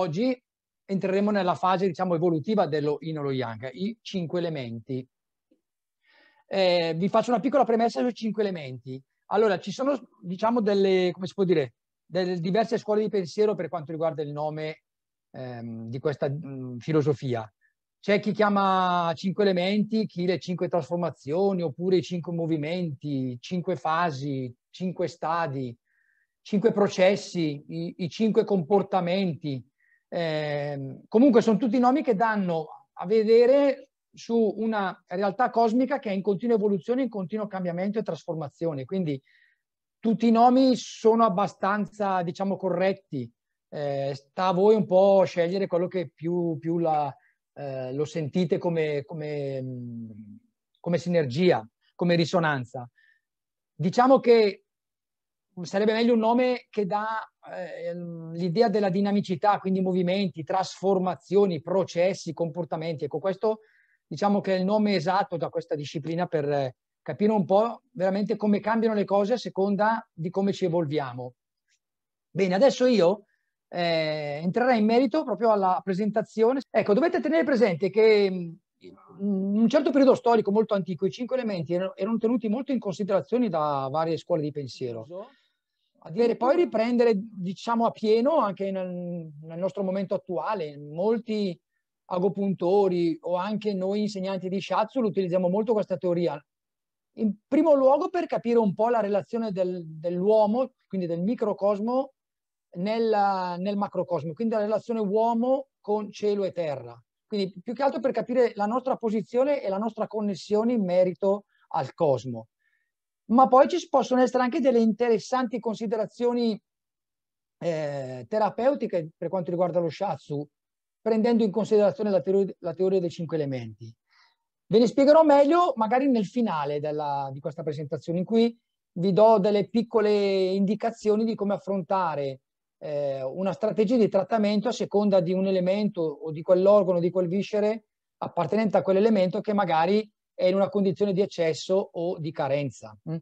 Oggi entreremo nella fase, diciamo, evolutiva dello yin o lo yang, i cinque elementi. Eh, vi faccio una piccola premessa sui cinque elementi. Allora, ci sono, diciamo, delle, come si può dire, delle diverse scuole di pensiero per quanto riguarda il nome ehm, di questa mh, mm, filosofia. C'è chi chiama cinque elementi, chi le cinque trasformazioni, oppure i cinque movimenti, cinque fasi, cinque stadi, cinque processi, i, i cinque comportamenti, Ehm, comunque sono tutti nomi che danno a vedere su una realtà cosmica che è in continua evoluzione, in continuo cambiamento e trasformazione. Quindi tutti i nomi sono abbastanza, diciamo, corretti. Eh, sta a voi un po' scegliere quello che più, più la, eh, lo sentite come, come, come sinergia, come risonanza. Diciamo che sarebbe meglio un nome che dà eh, l'idea della dinamicità, quindi movimenti, trasformazioni, processi, comportamenti. Ecco, questo diciamo che è il nome esatto da questa disciplina per eh, capire un po' veramente come cambiano le cose a seconda di come ci evolviamo. Bene, adesso io eh, entrerei in merito proprio alla presentazione. Ecco, dovete tenere presente che mm, in un certo periodo storico molto antico i cinque elementi er-, erano, tenuti molto in considerazione da varie scuole di pensiero per poi riprendere diciamo a pieno anche nel, nel nostro momento attuale. Molti agopuntori o anche noi insegnanti di Shiatsu utilizziamo molto questa teoria. In primo luogo per capire un po' la relazione del, dell'uomo, quindi del microcosmo, nel, nel macrocosmo, quindi la relazione uomo con cielo e terra. Quindi più che altro per capire la nostra posizione e la nostra connessione in merito al cosmo ma poi ci possono essere anche delle interessanti considerazioni eh, terapeutiche per quanto riguarda lo shatsu, prendendo in considerazione la, teori la teoria dei cinque elementi. Ve ne spiegherò meglio magari nel finale della, di questa presentazione, in cui vi do delle piccole indicazioni di come affrontare eh, una strategia di trattamento a seconda di un elemento o di quell'organo, di quel viscere appartenente a quell'elemento che magari è in una condizione di eccesso o di carenza. Mm?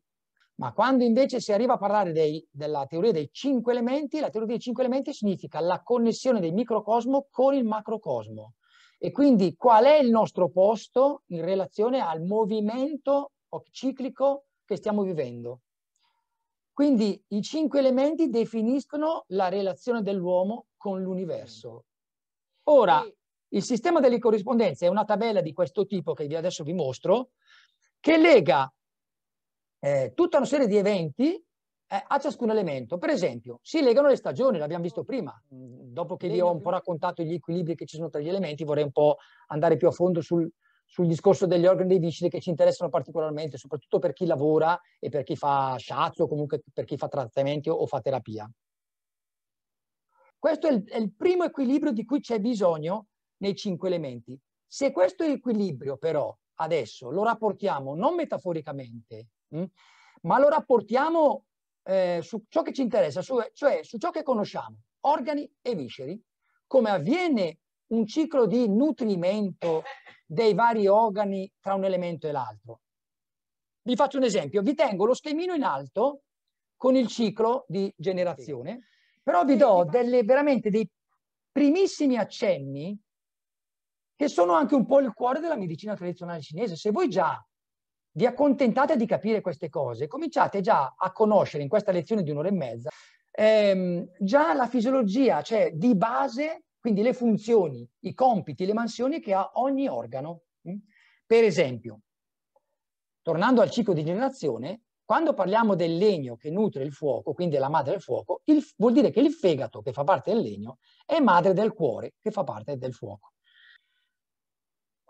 Ma quando invece si arriva a parlare dei, della teoria dei cinque elementi, la teoria dei cinque elementi significa la connessione del microcosmo con il macrocosmo. E quindi qual è il nostro posto in relazione al movimento ciclico che stiamo vivendo? Quindi i cinque elementi definiscono la relazione dell'uomo con l'universo. Ora, il sistema delle corrispondenze è una tabella di questo tipo che adesso vi mostro, che lega eh, tutta una serie di eventi eh, a ciascun elemento. Per esempio, si legano le stagioni, l'abbiamo visto prima. Mm, dopo che vi ho un po' raccontato gli equilibri che ci sono tra gli elementi, vorrei un po' andare più a fondo sul, sul discorso degli organi dei vicini che ci interessano particolarmente, soprattutto per chi lavora e per chi fa sciazzo, o comunque per chi fa trattamenti o fa terapia. Questo è il, è il primo equilibrio di cui c'è bisogno nei cinque elementi. Se questo equilibrio però adesso lo rapportiamo non metaforicamente, mh, hm, ma lo rapportiamo eh, su ciò che ci interessa, su, cioè su ciò che conosciamo, organi e visceri, come avviene un ciclo di nutrimento dei vari organi tra un elemento e l'altro. Vi faccio un esempio, vi tengo lo schemino in alto con il ciclo di generazione, però vi do delle, veramente dei primissimi accenni che sono anche un po' il cuore della medicina tradizionale cinese. Se voi già vi accontentate di capire queste cose, cominciate già a conoscere in questa lezione di un'ora e mezza ehm, già la fisiologia, cioè di base, quindi le funzioni, i compiti, le mansioni che ha ogni organo. Mm? Per esempio, tornando al ciclo di generazione, quando parliamo del legno che nutre il fuoco, quindi è la madre del fuoco, il, vuol dire che il fegato, che fa parte del legno, è madre del cuore, che fa parte del fuoco.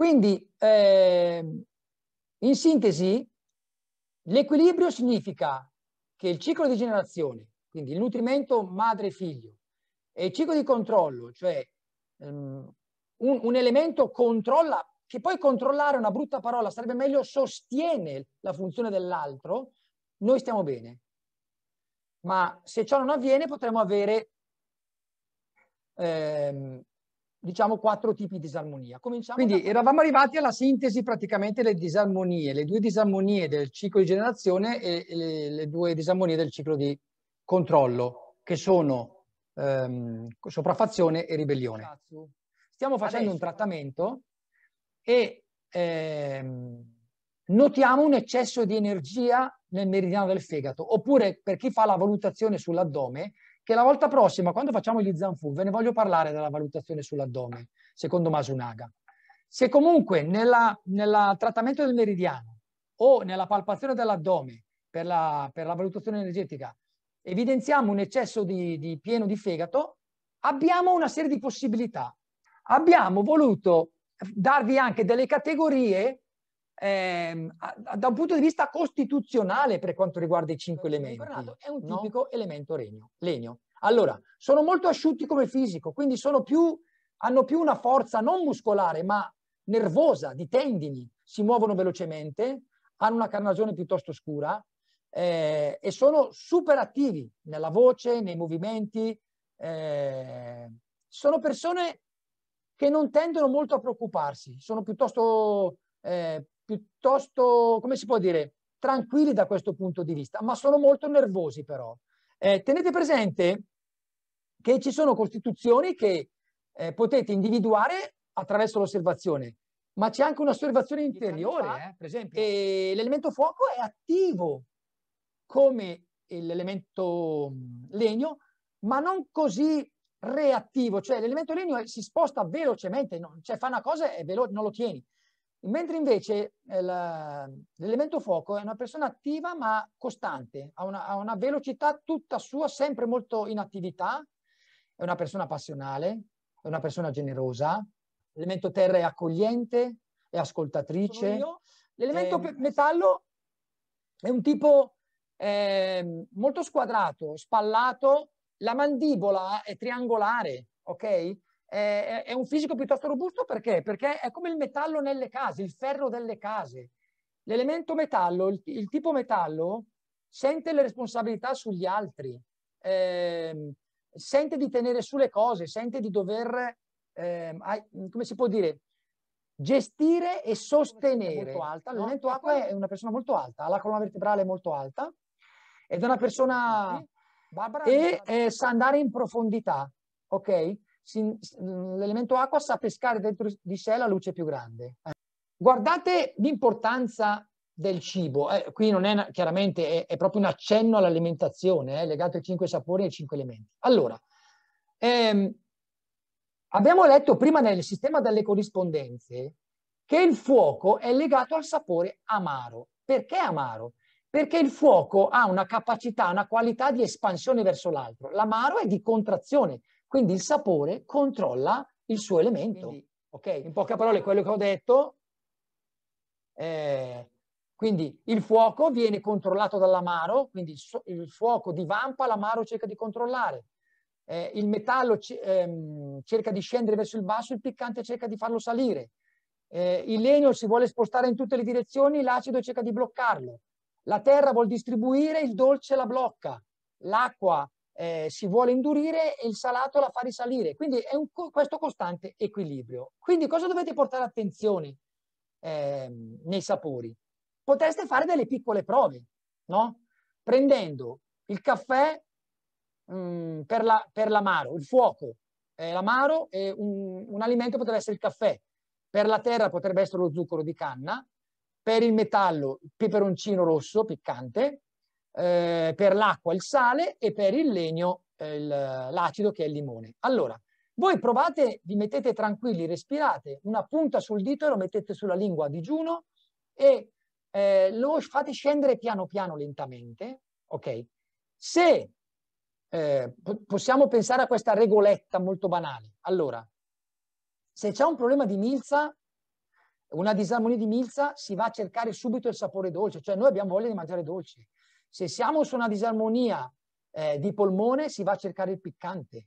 Quindi, eh, in sintesi, l'equilibrio significa che il ciclo di generazione, quindi il nutrimento madre-figlio, e il ciclo di controllo, cioè um, un, un, elemento controlla, che poi controllare è una brutta parola, sarebbe meglio sostiene la funzione dell'altro, noi stiamo bene. Ma se ciò non avviene potremmo avere ehm, diciamo quattro tipi di disarmonia. Cominciamo Quindi da... eravamo arrivati alla sintesi praticamente delle disarmonie, le due disarmonie del ciclo di generazione e le, le due disarmonie del ciclo di controllo, che sono ehm, sopraffazione e ribellione. Stiamo facendo Adesso... un trattamento e ehm, notiamo un eccesso di energia nel meridiano del fegato, oppure per chi fa la valutazione sull'addome, che la volta prossima, quando facciamo gli zanfu, ve ne voglio parlare della valutazione sull'addome, secondo Masunaga. Se comunque nel trattamento del meridiano o nella palpazione dell'addome per la, per la valutazione energetica evidenziamo un eccesso di, di pieno di fegato, abbiamo una serie di possibilità. Abbiamo voluto darvi anche delle categorie eh, da un punto di vista costituzionale per quanto riguarda i cinque elementi. È un tipico no? elemento regno, legno. Allora, sono molto asciutti come fisico, quindi più, hanno più una forza non muscolare, ma nervosa, di tendini, si muovono velocemente, hanno una carnagione piuttosto scura eh, e sono super attivi nella voce, nei movimenti. Eh, sono persone che non tendono molto a preoccuparsi, sono piuttosto eh, piuttosto, come si può dire, tranquilli da questo punto di vista, ma sono molto nervosi però. Eh, tenete presente che ci sono costituzioni che eh, potete individuare attraverso l'osservazione, ma c'è anche un'osservazione interiore, eh, per esempio. Eh, e l'elemento fuoco è attivo come l'elemento legno, ma non così reattivo, cioè l'elemento legno si sposta velocemente, no? cioè fa una cosa e non lo tieni. Mentre invece eh, l'elemento fuoco è una persona attiva ma costante, ha una, ha una velocità tutta sua, sempre molto in attività, è una persona passionale, è una persona generosa, l'elemento terra è accogliente, è ascoltatrice. L'elemento eh, metallo è un tipo eh, molto squadrato, spallato, la mandibola è triangolare, ok? eh, è un fisico piuttosto robusto perché? Perché è come il metallo nelle case, il ferro delle case. L'elemento metallo, il, il tipo metallo, sente le responsabilità sugli altri, eh, sente di tenere su le cose, sente di dover, eh, come si può dire, gestire e sostenere. L'elemento acqua è una persona molto alta, ha la colonna vertebrale molto alta ed è una persona... Barbara, e eh, sa andare in profondità, ok? Mm, l'elemento acqua sa pescare dentro di sé la luce più grande. Eh, guardate l'importanza del cibo, eh, qui non è chiaramente, è, è proprio un accenno all'alimentazione, eh, legato ai cinque sapori e ai cinque elementi. Allora, ehm, abbiamo letto prima nel sistema delle corrispondenze che il fuoco è legato al sapore amaro. Perché amaro? Perché il fuoco ha una capacità, una qualità di espansione verso l'altro. L'amaro è di contrazione, quindi il sapore controlla il suo elemento. Quindi, okay? In poche parole, quello che ho detto. Eh, quindi il fuoco viene controllato dall'amaro, quindi il fuoco divampa, l'amaro cerca di controllare. Eh, il metallo ehm, cerca di scendere verso il basso, il piccante cerca di farlo salire. Eh, il legno si vuole spostare in tutte le direzioni, l'acido cerca di bloccarlo. La terra vuol distribuire, il dolce la blocca. L'acqua eh, si vuole indurire e il salato la fa risalire. Quindi è un, questo costante equilibrio. Quindi cosa dovete portare attenzione eh, nei sapori? Potreste fare delle piccole prove, no? Prendendo il caffè mh, mm, per, la, per l'amaro, il fuoco, eh, l'amaro, eh, un, un alimento potrebbe essere il caffè, per la terra potrebbe essere lo zucchero di canna, per il metallo il peperoncino rosso piccante, eh, per l'acqua il sale e per il legno eh, eh, l'acido che è il limone. Allora, voi provate, vi mettete tranquilli, respirate, una punta sul dito e lo mettete sulla lingua a digiuno e eh, lo fate scendere piano piano lentamente, ok? Se eh, possiamo pensare a questa regoletta molto banale. Allora, se c'è un problema di milza, una disarmonia di milza, si va a cercare subito il sapore dolce, cioè noi abbiamo voglia di mangiare dolce. Se siamo su una disarmonia eh, di polmone, si va a cercare il piccante.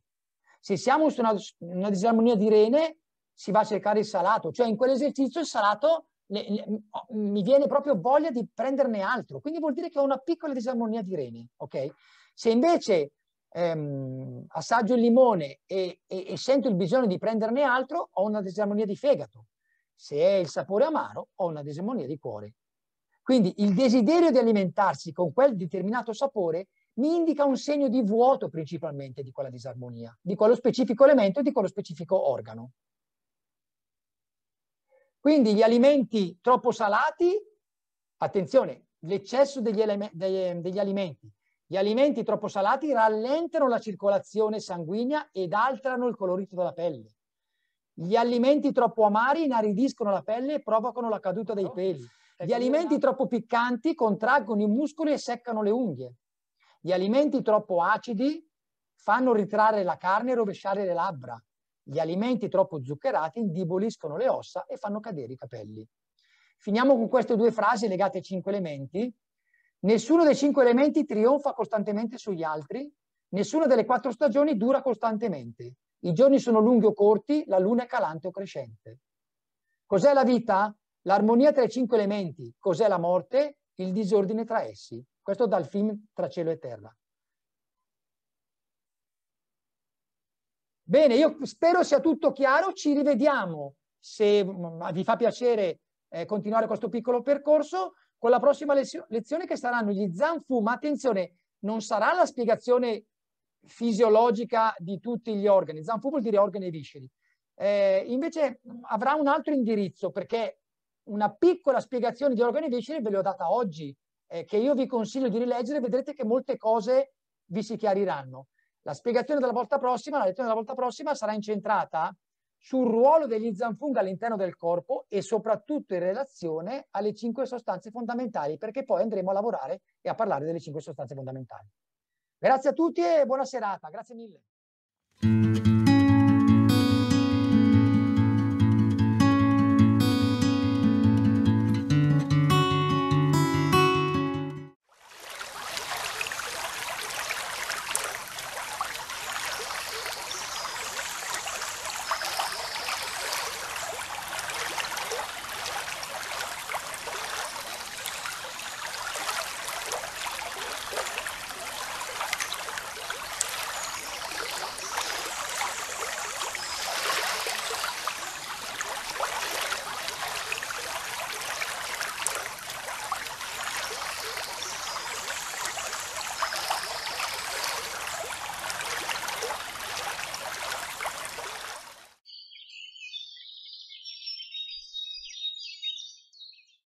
Se siamo su una, una, disarmonia di rene, si va a cercare il salato. Cioè in quell'esercizio il salato le, le, mi viene proprio voglia di prenderne altro. Quindi vuol dire che ho una piccola disarmonia di rene. Okay? Se invece ehm, assaggio il limone e, e, e sento il bisogno di prenderne altro, ho una disarmonia di fegato. Se è il sapore amaro, ho una disarmonia di cuore. Quindi il desiderio di alimentarsi con quel determinato sapore mi indica un segno di vuoto principalmente di quella disarmonia, di quello specifico elemento e di quello specifico organo. Quindi gli alimenti troppo salati, attenzione, l'eccesso degli, degli, degli alimenti, gli alimenti troppo salati rallentano la circolazione sanguigna ed alterano il colorito della pelle. Gli alimenti troppo amari inaridiscono la pelle e provocano la caduta dei oh. peli. Gli alimenti troppo piccanti contraggono i muscoli e seccano le unghie. Gli alimenti troppo acidi fanno ritrarre la carne e rovesciare le labbra. Gli alimenti troppo zuccherati indiboliscono le ossa e fanno cadere i capelli. Finiamo con queste due frasi legate ai cinque elementi. Nessuno dei cinque elementi trionfa costantemente sugli altri, nessuna delle quattro stagioni dura costantemente. I giorni sono lunghi o corti, la luna è calante o crescente. Cos'è la vita? L'armonia tra i cinque elementi, cos'è la morte? Il disordine tra essi. Questo dal film Tra cielo e terra. Bene, io spero sia tutto chiaro, ci rivediamo se mm, vi fa piacere eh, continuare questo piccolo percorso con la prossima lezio lezione che saranno gli zanfu, ma attenzione, non sarà la spiegazione fisiologica di tutti gli organi, zanfu vuol dire organi e visceri, eh, invece avrà un altro indirizzo perché una piccola spiegazione di organi visceri ve l'ho data oggi, eh, che io vi consiglio di rileggere, vedrete che molte cose vi si chiariranno. La spiegazione della volta prossima, la lezione della volta prossima sarà incentrata sul ruolo degli zanfunghi all'interno del corpo e soprattutto in relazione alle cinque sostanze fondamentali, perché poi andremo a lavorare e a parlare delle cinque sostanze fondamentali. Grazie a tutti e buona serata, grazie mille.